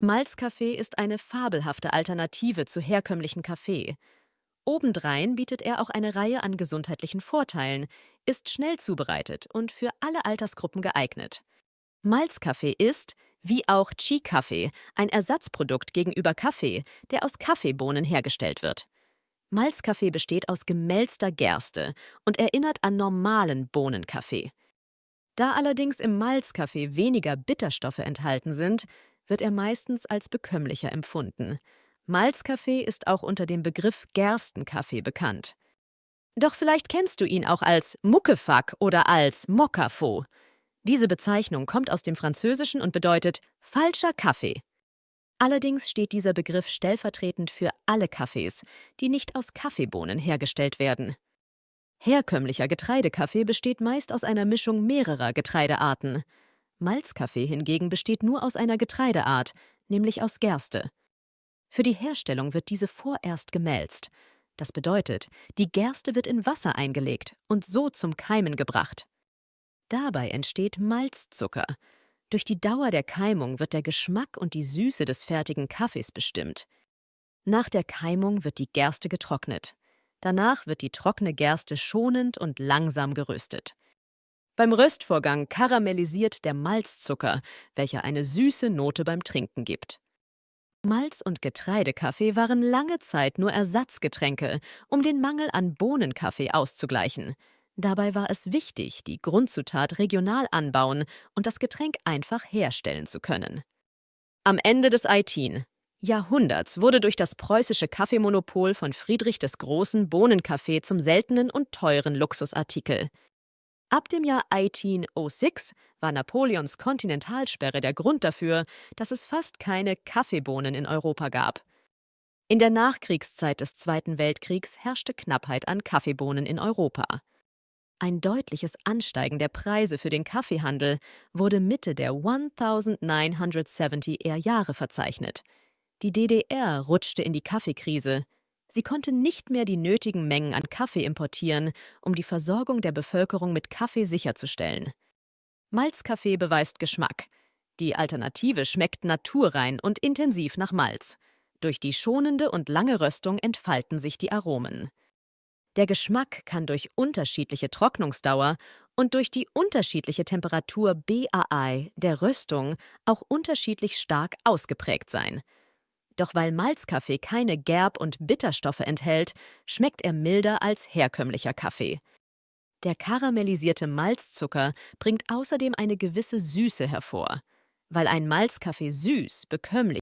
Malzkaffee ist eine fabelhafte Alternative zu herkömmlichen Kaffee. Obendrein bietet er auch eine Reihe an gesundheitlichen Vorteilen, ist schnell zubereitet und für alle Altersgruppen geeignet. Malzkaffee ist, wie auch Chi-Kaffee, ein Ersatzprodukt gegenüber Kaffee, der aus Kaffeebohnen hergestellt wird. Malzkaffee besteht aus gemälzter Gerste und erinnert an normalen Bohnenkaffee. Da allerdings im Malzkaffee weniger Bitterstoffe enthalten sind, wird er meistens als bekömmlicher empfunden. Malzkaffee ist auch unter dem Begriff Gerstenkaffee bekannt. Doch vielleicht kennst du ihn auch als Muckefack oder als Mockafo. Diese Bezeichnung kommt aus dem Französischen und bedeutet falscher Kaffee. Allerdings steht dieser Begriff stellvertretend für alle Kaffees, die nicht aus Kaffeebohnen hergestellt werden. Herkömmlicher Getreidekaffee besteht meist aus einer Mischung mehrerer Getreidearten. Malzkaffee hingegen besteht nur aus einer Getreideart, nämlich aus Gerste. Für die Herstellung wird diese vorerst gemälzt. Das bedeutet, die Gerste wird in Wasser eingelegt und so zum Keimen gebracht. Dabei entsteht Malzzucker. Durch die Dauer der Keimung wird der Geschmack und die Süße des fertigen Kaffees bestimmt. Nach der Keimung wird die Gerste getrocknet. Danach wird die trockene Gerste schonend und langsam geröstet. Beim Röstvorgang karamellisiert der Malzzucker, welcher eine süße Note beim Trinken gibt. Malz- und Getreidekaffee waren lange Zeit nur Ersatzgetränke, um den Mangel an Bohnenkaffee auszugleichen. Dabei war es wichtig, die Grundzutat regional anbauen und das Getränk einfach herstellen zu können. Am Ende des ITIN, Jahrhunderts wurde durch das preußische Kaffeemonopol von Friedrich des Großen Bohnenkaffee zum seltenen und teuren Luxusartikel. Ab dem Jahr 1806 war Napoleons Kontinentalsperre der Grund dafür, dass es fast keine Kaffeebohnen in Europa gab. In der Nachkriegszeit des Zweiten Weltkriegs herrschte Knappheit an Kaffeebohnen in Europa. Ein deutliches Ansteigen der Preise für den Kaffeehandel wurde Mitte der 1970er Jahre verzeichnet. Die DDR rutschte in die Kaffeekrise, Sie konnte nicht mehr die nötigen Mengen an Kaffee importieren, um die Versorgung der Bevölkerung mit Kaffee sicherzustellen. Malzkaffee beweist Geschmack. Die Alternative schmeckt naturrein und intensiv nach Malz. Durch die schonende und lange Röstung entfalten sich die Aromen. Der Geschmack kann durch unterschiedliche Trocknungsdauer und durch die unterschiedliche Temperatur BAI der Röstung auch unterschiedlich stark ausgeprägt sein. Doch weil Malzkaffee keine Gerb- und Bitterstoffe enthält, schmeckt er milder als herkömmlicher Kaffee. Der karamellisierte Malzzucker bringt außerdem eine gewisse Süße hervor. Weil ein Malzkaffee süß, bekömmlich